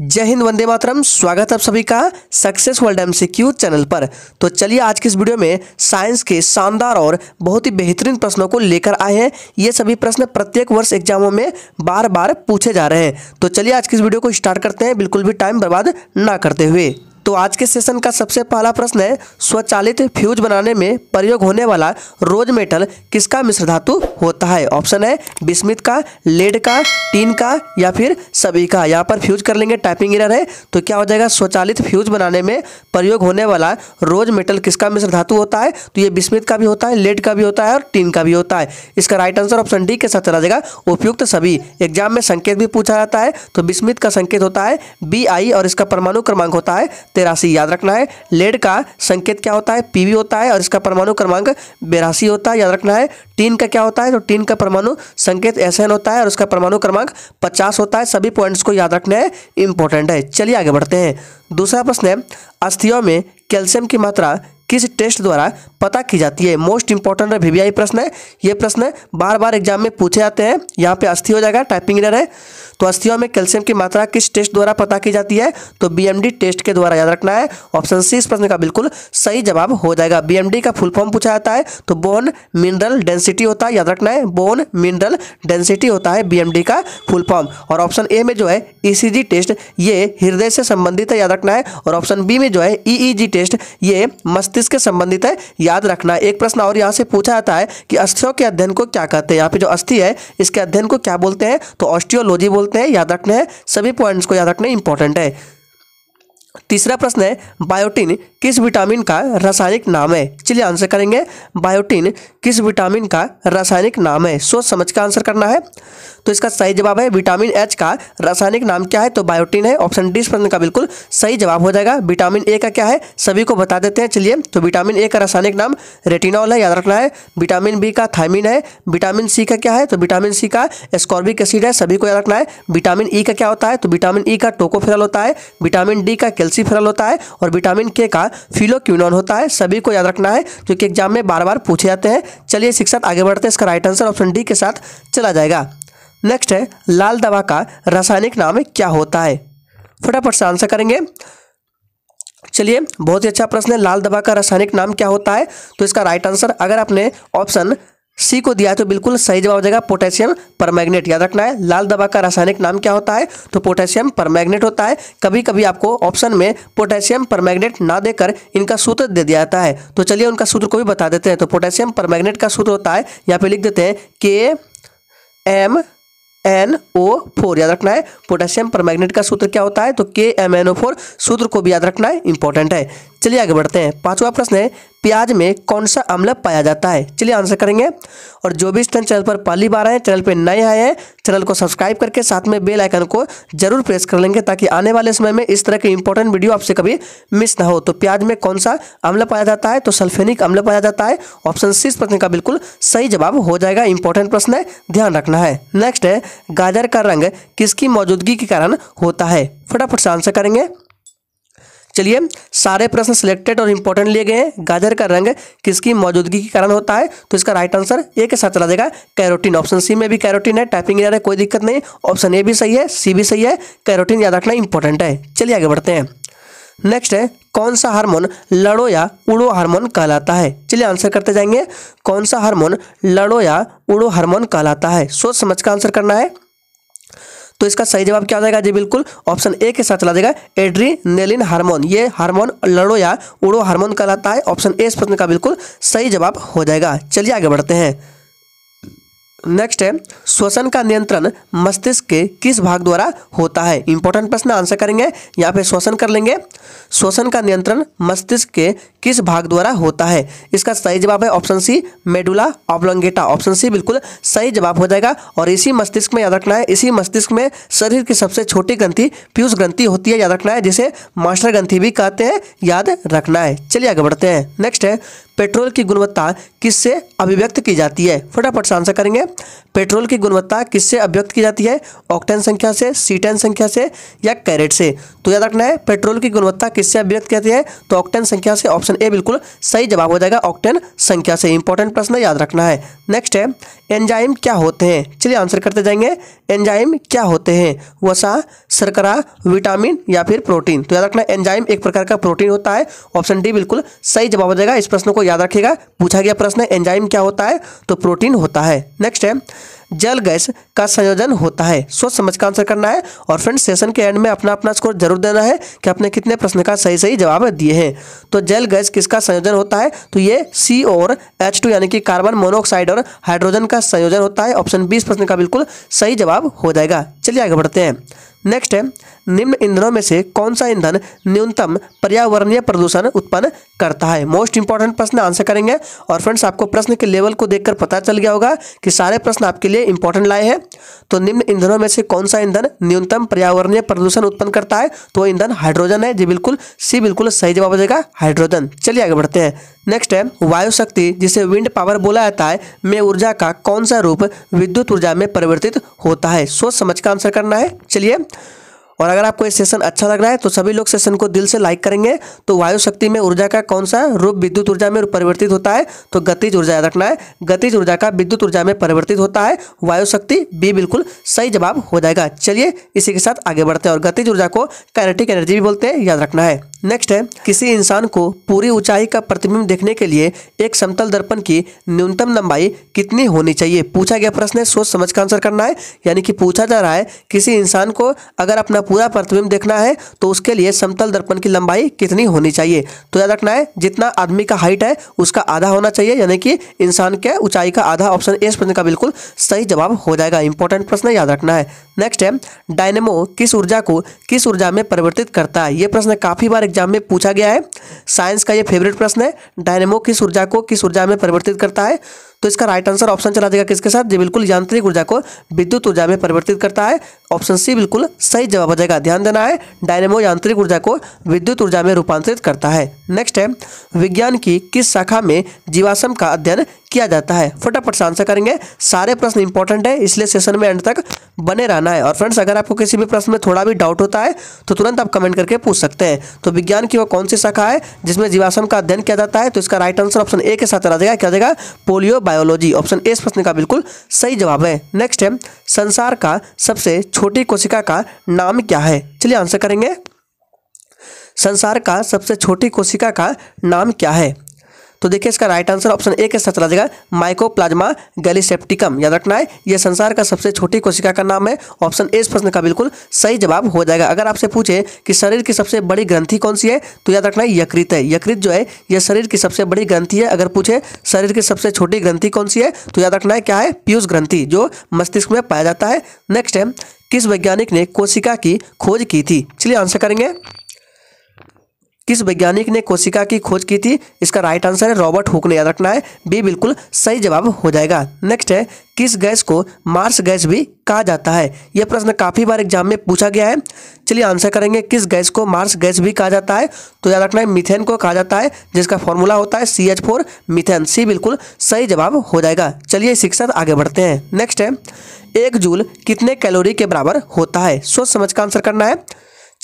जय हिंद वंदे मातरम स्वागत है आप सभी का सक्सेस वर्ल्ड एम चैनल पर तो चलिए आज की इस वीडियो में साइंस के शानदार और बहुत ही बेहतरीन प्रश्नों को लेकर आए हैं ये सभी प्रश्न प्रत्येक वर्ष एग्जामों में बार बार पूछे जा रहे हैं तो चलिए आज की इस वीडियो को स्टार्ट करते हैं बिल्कुल भी टाइम बर्बाद ना करते हुए तो आज के सेशन का सबसे पहला प्रश्न है स्वचालित फ्यूज बनाने में प्रयोग होने वाला रोज मेटल किसका मिश्र धातु होता है ऑप्शन है बिस्मित का लेड का टीन का या फिर सभी का यहाँ पर फ्यूज कर लेंगे टाइपिंग इरर है तो क्या हो जाएगा स्वचालित फ्यूज बनाने में प्रयोग होने वाला रोज मेटल किसका मिश्र धातु होता है तो ये बिस्मित का भी होता है लेड का भी होता है और टीन का भी होता है इसका राइट आंसर ऑप्शन डी के साथ चला जाएगा उपयुक्त सभी एग्जाम में संकेत भी पूछा जाता है तो बिस्मित का संकेत होता है बी आई और इसका परमाणु क्रमांक होता है तेरासी याद रखना है लेड का संकेत क्या होता है पीवी होता है और इसका परमाणु क्रमांक बेरासी होता है याद रखना है टीन का क्या होता है तो टीन का परमाणु संकेत एस होता है और उसका परमाणु क्रमांक पचास होता है सभी पॉइंट्स को याद रखना है इंपॉर्टेंट है चलिए आगे बढ़ते हैं दूसरा प्रश्न है अस्थियों में कैल्शियम की मात्रा किस टेस्ट द्वारा पता की जाती है मोस्ट इंपॉर्टेंट है भीवीआई प्रश्न है ये प्रश्न बार बार एग्जाम में पूछे जाते हैं यहाँ पे अस्थि हो जाएगा टाइपिंग इन है तो अस्थियों में कैल्शियम की मात्रा किस टेस्ट द्वारा पता की जाती है तो बीएमडी टेस्ट के द्वारा याद रखना है ऑप्शन सी इस प्रश्न का बिल्कुल सही जवाब हो जाएगा बीएमडी का फुल फॉर्म पूछा जाता है तो बोन मिनरल डेंसिटी होता है याद रखना है बोन मिनरल डेंसिटी होता है बीएमडी का फुल फॉर्म और ऑप्शन ए में जो है ईसीजी e टेस्ट ये हृदय से संबंधित है याद रखना है और ऑप्शन बी में जो है ईईजी e टेस्ट e ये मस्त मस्तिष्क के संबंधित है याद रखना एक प्रश्न और यहाँ से पूछा जाता है कि अस्थियों के अध्ययन को क्या कहते हैं यहाँ पे जो अस्थि है इसके अध्ययन को क्या बोलते हैं तो ऑस्टियोलॉजी बोलते हैं याद रखने हैं सभी पॉइंट्स को याद रखने इंपॉर्टेंट है तीसरा प्रश्न है बायोटिन किस विटामिन का रासायनिक नाम है चलिए आंसर करेंगे बायोटिन किस विटामिन का रासायनिक नाम है सोच समझ कर आंसर करना है तो इसका सही जवाब है विटामिन एच का रासायनिक नाम क्या है तो बायोटिन है ऑप्शन डी प्रश्न का बिल्कुल सही जवाब हो जाएगा विटामिन ए का क्या है सभी को बता देते हैं चलिए तो विटामिन ए का रासायनिक नाम रेटिनॉल है याद रखना है विटामिन बी का थाइमिन है विटामिन सी का क्या है तो विटामिन सी का स्कॉर्बिक एसिड है सभी को याद रखना है विटामिन ई e का क्या होता है तो विटामिन ई e का टोकोफेरल होता है विटामिन डी का कैल्सीफेरल होता है और विटामिन के का फिलोक्यूनॉन होता है सभी को याद रखना है क्योंकि एग्जाम में बार बार पूछे जाते हैं चलिए शिक्षक आगे बढ़ते हैं इसका राइट आंसर ऑप्शन डी के साथ चला जाएगा नेक्स्ट है लाल दवा का रासायनिक नाम क्या होता है फटाफट से आंसर करेंगे चलिए बहुत ही अच्छा प्रश्न है लाल दवा का रासायनिक नाम क्या होता है तो इसका राइट आंसर अगर आपने ऑप्शन सी को दिया है तो बिल्कुल सही जवाब हो जाएगा पोटेशियम परमैग्नेट याद रखना है लाल दवा का रासायनिक नाम क्या होता है तो पोटेशियम परमैग्नेट होता है कभी कभी आपको ऑप्शन में पोटेशियम परमैग्नेट ना देकर इनका सूत्र दे दिया जाता है तो चलिए उनका सूत्र को भी बता देते हैं तो पोटेशियम परमैग्नेट का सूत्र होता है यहाँ पे लिख देते हैं के एम एन ओ फोर याद रखना है पोटेशियम पर का सूत्र क्या होता है तो के एम एन ओ फोर सूत्र को भी याद रखना है इंपॉर्टेंट है चलिए आगे बढ़ते हैं पांचवा प्रश्न है प्याज में कौन सा अम्ल पाया जाता है चलिए आंसर करेंगे और जो भी स्टैंड चैनल पर पहली बार आए चैनल पर नए आए हैं चैनल को सब्सक्राइब करके साथ में बेल आइकन को जरूर प्रेस कर लेंगे ताकि आने वाले समय में इस तरह के इंपॉर्टेंट वीडियो आपसे कभी मिस ना हो तो प्याज में कौन सा अम्ल पाया जाता है तो सल्फेनिक अम्ल पाया जाता है ऑप्शन सी इस प्रश्न का बिल्कुल सही जवाब हो जाएगा इंपॉर्टेंट प्रश्न है ध्यान रखना है नेक्स्ट है गाजर का रंग किसकी मौजूदगी के कारण होता है फटाफट से आंसर करेंगे चलिए सारे प्रश्न सिलेक्टेड और इंपॉर्टेंट लिए गए हैं गाजर का रंग किसकी मौजूदगी के कारण होता है तो इसका राइट आंसर ए के साथ चला जाएगा कैरोटीन ऑप्शन सी में भी कैरोटीन है टाइपिंग एरर है कोई दिक्कत नहीं ऑप्शन ए भी सही है सी भी सही है कैरोटीन याद रखना इंपॉर्टेंट है चलिए आगे बढ़ते हैं नेक्स्ट है कौन सा हार्मोन लड़ो या उड़ो हार्मोन कहलाता है चलिए आंसर करते जाएंगे कौन सा हार्मोन लड़ो या उड़ो हार्मोन कहलाता है सोच समझ का आंसर करना है तो इसका सही जवाब क्या हो जाएगा जी बिल्कुल ऑप्शन ए के साथ चला जाएगा एड्रीनेलिन हार्मोन ये हार्मोन लड़ो या उड़ो हार्मोन कहलाता है ऑप्शन ए इस प्रश्न का बिल्कुल सही जवाब हो जाएगा चलिए आगे बढ़ते हैं नेक्स्ट है श्वसन का नियंत्रण मस्तिष्क के किस भाग द्वारा होता है इंपॉर्टेंट प्रश्न आंसर करेंगे यहाँ पे श्वसन कर लेंगे श्वसन का नियंत्रण मस्तिष्क के किस भाग द्वारा होता है इसका सही जवाब है option C medulla oblongata option C बिल्कुल सही जवाब हो जाएगा और इसी मस्तिष्क में याद रखना है इसी मस्तिष्क में शरीर की सबसे छोटी ग्रंथि पीयूष ग्रंथि होती है याद रखना है जिसे मास्टर ग्रंथि भी कहते हैं याद रखना है चलिए आगे बढ़ते हैं नेक्स्ट है पेट्रोल की गुणवत्ता किससे अभिव्यक्त की जाती है फटाफट से आंसर करेंगे पेट्रोल की गुणवत्ता किससे अभ्यक्त की जाती है ऑक्टेन संख्या से सीटेन संख्या से या कैरेट से तो याद रखना है पेट्रोल की गुणवत्ता किससे अभ्यक्त की जाती है तो ऑक्टेन संख्या से ऑप्शन ए बिल्कुल सही जवाब हो जाएगा ऑक्टेन संख्या से इंपॉर्टेंट प्रश्न याद रखना है नेक्स्ट है एंजाइम क्या होते हैं चलिए आंसर करते जाएंगे एंजाइम क्या होते हैं वसा सरकरा विटामिन या फिर प्रोटीन तो याद रखना एंजाइम एक प्रकार का प्रोटीन होता है ऑप्शन डी बिल्कुल सही जवाब हो जाएगा इस प्रश्न को याद रखिएगा पूछा गया प्रश्न है एंजाइम क्या होता है तो प्रोटीन होता है नेक्स्ट है जल गैस का संयोजन होता है सोच समझ का आंसर करना है और फ्रेंड सेशन के एंड में अपना अपना स्कोर जरूर देना है कि आपने कितने प्रश्न का सही सही जवाब दिए हैं तो जल गैस किसका संयोजन होता है तो ये सी और एच टू यानी कि कार्बन मोनोऑक्साइड और हाइड्रोजन का संयोजन होता है ऑप्शन बीस प्रश्न का बिल्कुल सही जवाब हो जाएगा चलिए आगे बढ़ते हैं नेक्स्ट है निम्न ईंधनों में से कौन सा ईंधन न्यूनतम पर्यावरणीय प्रदूषण उत्पन्न करता है मोस्ट इंपॉर्टेंट प्रश्न आंसर करेंगे और फ्रेंड्स आपको प्रश्न के लेवल को देखकर पता चल गया होगा कि सारे प्रश्न आपके लिए इंपॉर्टेंट लाए हैं तो निम्न ईंधनों में से कौन सा ईंधन न्यूनतम पर्यावरणीय प्रदूषण उत्पन्न करता है तो ईंधन हाइड्रोजन है जी बिल्कुल सी बिल्कुल सही जवाब हो जाएगा हाइड्रोजन चलिए आगे बढ़ते हैं नेक्स्ट है वायु शक्ति जिसे विंड पावर बोला जाता है में ऊर्जा का कौन सा रूप विद्युत ऊर्जा में परिवर्तित होता है सोच समझ का आंसर करना है चलिए और अगर आपको ये सेशन अच्छा लग रहा है तो सभी लोग सेशन को दिल से लाइक करेंगे तो वायु शक्ति में ऊर्जा का कौन सा रूप विद्युत ऊर्जा में परिवर्तित होता है तो गतिज ऊर्जा याद रखना है गतिज ऊर्जा का विद्युत ऊर्जा में परिवर्तित होता है वायु शक्ति बी बिल्कुल सही जवाब हो जाएगा चलिए इसी के साथ आगे बढ़ते हैं और गतिज ऊर्जा को कैनेटिक एनर्जी भी बोलते हैं याद रखना है नेक्स्ट है किसी इंसान को पूरी ऊंचाई का प्रतिबिंब देखने के लिए एक समतल दर्पण की न्यूनतम लंबाई कितनी होनी चाहिए पूछा गया प्रश्न है सोच समझ का आंसर करना है यानी कि पूछा जा रहा है किसी इंसान को अगर अपना पूरा प्रतिबिंब देखना है तो उसके लिए समतल दर्पण की लंबाई कितनी होनी चाहिए तो याद रखना है जितना आदमी का हाइट है उसका आधा होना चाहिए यानी कि इंसान के ऊंचाई का आधा ऑप्शन ए प्रश्न का बिल्कुल सही जवाब हो जाएगा इंपॉर्टेंट प्रश्न याद रखना है नेक्स्ट है डायनेमो किस ऊर्जा को किस ऊर्जा में परिवर्तित करता है ये प्रश्न काफी बार एग्जाम में पूछा गया है साइंस का ये फेवरेट प्रश्न है डायनेमो किस ऊर्जा को किस ऊर्जा में परिवर्तित करता है तो इसका राइट आंसर ऑप्शन चला जाएगा किसके साथ जो बिल्कुल यांत्रिक ऊर्जा को विद्युत ऊर्जा में परिवर्तित करता है ऑप्शन सी बिल्कुल सही जवाब आ जाएगा ध्यान देना है डायनेमो यांत्रिक ऊर्जा को विद्युत ऊर्जा में रूपांतरित करता है नेक्स्ट है विज्ञान की किस शाखा में जीवाश्रम का अध्ययन किया जाता है फटाफट से आंसर करेंगे सारे प्रश्न इंपॉर्टेंट है इसलिए सेशन में एंड तक बने रहना है और फ्रेंड्स अगर आपको किसी भी प्रश्न में थोड़ा भी डाउट होता है तो तुरंत आप कमेंट करके पूछ सकते हैं तो विज्ञान की वह कौन सी शाखा है जिसमें जीवाश्रम का अध्ययन किया जाता है तो इसका राइट आंसर ऑप्शन ए के साथ क्या जाएगा पोलियो बायोलॉजी ऑप्शन ए इस प्रश्न का बिल्कुल सही जवाब है नेक्स्ट है संसार का सबसे छोटी कोशिका का नाम क्या है चलिए आंसर करेंगे संसार का सबसे छोटी कोशिका का नाम क्या है तो देखिए इसका राइट आंसर ऑप्शन ए के साथ चला जाएगा माइकोप्लाज्मा गैलीसेप्टिकम याद रखना है यह संसार का सबसे छोटी कोशिका का नाम है ऑप्शन ए इस प्रश्न का बिल्कुल सही जवाब हो जाएगा अगर आपसे पूछे कि शरीर की सबसे बड़ी ग्रंथि कौन सी है तो याद रखना है यकृत है यकृत जो है यह शरीर की सबसे बड़ी ग्रंथि है अगर पूछे शरीर की सबसे छोटी ग्रंथि कौन सी है तो याद रखना है क्या है पीयूष ग्रंथि जो मस्तिष्क में पाया जाता है नेक्स्ट है किस वैज्ञानिक ने कोशिका की खोज की थी चलिए आंसर करेंगे किस वैज्ञानिक ने कोशिका की खोज की थी इसका राइट आंसर है रॉबर्ट हुक ने याद रखना है बी बिल्कुल सही जवाब हो जाएगा नेक्स्ट है किस गैस को मार्स गैस भी कहा जाता है यह प्रश्न काफ़ी बार एग्जाम में पूछा गया है चलिए आंसर करेंगे किस गैस को मार्स गैस भी कहा जाता है तो याद रखना है मिथेन को कहा जाता है जिसका फॉर्मूला होता है C H four methane C बिल्कुल सही जवाब हो जाएगा चलिए इसी के साथ आगे बढ़ते हैं नेक्स्ट है एक जूल कितने कैलोरी के बराबर होता है सोच समझ का आंसर करना है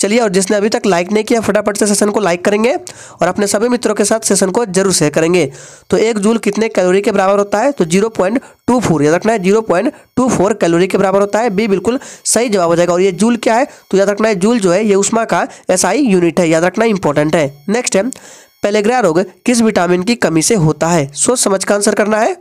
चलिए और जिसने अभी तक लाइक नहीं किया फटाफट से सेशन को लाइक करेंगे और अपने सभी मित्रों के साथ सेशन को जरूर शेयर करेंगे तो एक जूल कितने कैलोरी के बराबर होता है तो जीरो पॉइंट टू फोर याद रखना है zero point two four calorie के बराबर होता है बी बिल्कुल सही जवाब हो जाएगा और ये जूल क्या है तो याद रखना है जूल जो है ये उषमा का एसआई यूनिट है याद रखना इंपॉर्टेंट है नेक्स्ट है पेलेग्रा रोग किस विटामिन की कमी से होता है सोच समझ का आंसर करना है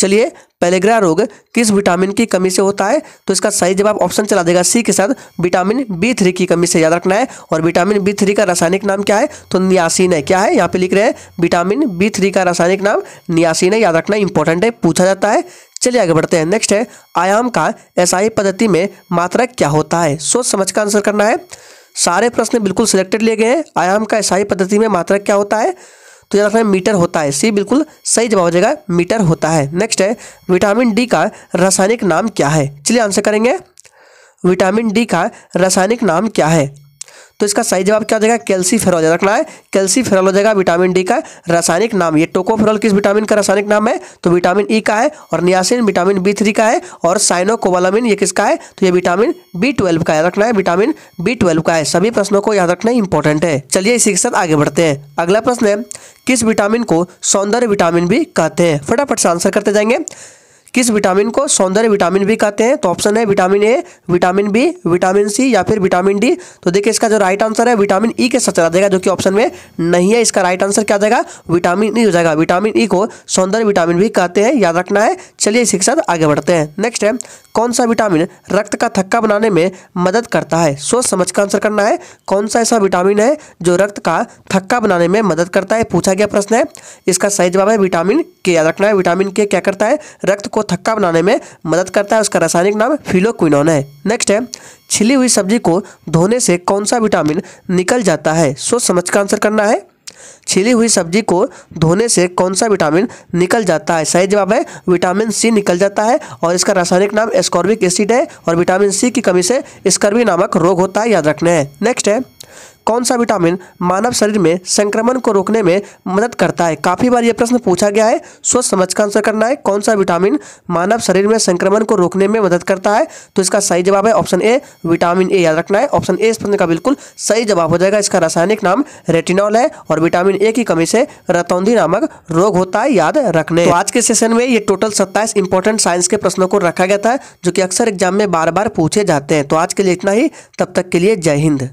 चलिए पेलेग्रा रोग किस विटामिन की कमी से होता है तो इसका सही जवाब ऑप्शन चला देगा सी के साथ विटामिन बी थ्री की कमी से याद रखना है और विटामिन बी थ्री का रासायनिक नाम क्या है तो नियासीन है क्या है यहाँ पे लिख रहे हैं विटामिन बी थ्री का रासायनिक नाम नियासीन है याद रखना इंपॉर्टेंट है पूछा जाता है चलिए आगे बढ़ते हैं नेक्स्ट है आयाम का एसआई पद्धति में मात्रा क्या होता है सोच समझ का आंसर करना है सारे प्रश्न बिल्कुल सिलेक्टेड लिए गए हैं आयाम का एसआई पद्धति में मात्रक क्या होता है तो याद रखना मीटर होता है सी बिल्कुल सही जवाब हो जाएगा मीटर होता है नेक्स्ट है विटामिन डी का रासायनिक नाम क्या है चलिए आंसर करेंगे विटामिन डी का रासायनिक नाम क्या है तो इसका सही जवाब क्या हो जाएगा फेरोल याद रखना है फेरॉल हो जाएगा विटामिन डी का रासायनिक नाम ये टोकोफेरॉल किस विटामिन का रासायनिक नाम है तो विटामिन ई e का है और नियासिन विटामिन बी थ्री का है और साइनोकोबालामिन ये किसका है तो ये विटामिन बी ट्वेल्व का याद रखना है विटामिन बी ट्वेल्व का है सभी प्रश्नों को याद रखना इंपॉर्टेंट है चलिए इसी के साथ आगे बढ़ते हैं अगला प्रश्न है किस विटामिन को सौंदर्य विटामिन भी कहते हैं फटाफट से आंसर करते जाएंगे किस विटामिन को सौंदर्य विटामिन भी कहते हैं तो ऑप्शन है vitamin A vitamin B vitamin C या फिर विटामिन डी तो देखिए इसका जो राइट आंसर है विटामिन ई e के साथ चला जाएगा जो कि ऑप्शन में नहीं है इसका राइट आंसर क्या जाएगा विटामिन ई हो जाएगा विटामिन ई e e को सौंदर्य विटामिन भी कहते हैं याद रखना है चलिए इसी के साथ आगे बढ़ते हैं नेक्स्ट है कौन सा विटामिन रक्त का थक्का बनाने में मदद करता है सोच समझ का आंसर करना है कौन सा ऐसा विटामिन है जो रक्त का थक्का बनाने में मदद करता है पूछा गया प्रश्न है इसका सही जवाब है विटामिन के याद रखना है विटामिन के क्या करता है रक्त को को थक्का बनाने में मदद करता है उसका रासायनिक नाम फिलोक्विनोन है नेक्स्ट है छिली हुई सब्जी को धोने से कौन सा विटामिन निकल जाता है सोच समझ का आंसर करना है छिली हुई सब्जी को धोने से कौन सा विटामिन निकल जाता है सही जवाब है विटामिन सी निकल जाता है और इसका रासायनिक नाम एस्कॉर्बिक एसिड है और विटामिन सी की कमी से स्कर्वी नामक रोग होता है याद रखना है नेक्स्ट है कौन सा विटामिन मानव शरीर में संक्रमण को रोकने में मदद करता है काफ़ी बार यह प्रश्न पूछा गया है सोच समझ का आंसर करना है कौन सा विटामिन मानव शरीर में संक्रमण को रोकने में मदद करता है तो इसका सही जवाब है ऑप्शन ए विटामिन ए याद रखना है ऑप्शन ए इस प्रश्न का बिल्कुल सही जवाब हो जाएगा इसका रासायनिक नाम रेटिनॉल है और विटामिन ए की कमी से रतौंधी नामक रोग होता है याद रखने तो आज के सेशन में ये टोटल सत्ताईस इंपॉर्टेंट साइंस के प्रश्नों को रखा गया था जो कि अक्सर एग्जाम में बार बार पूछे जाते हैं तो आज के लिए इतना ही तब तक के लिए जय हिंद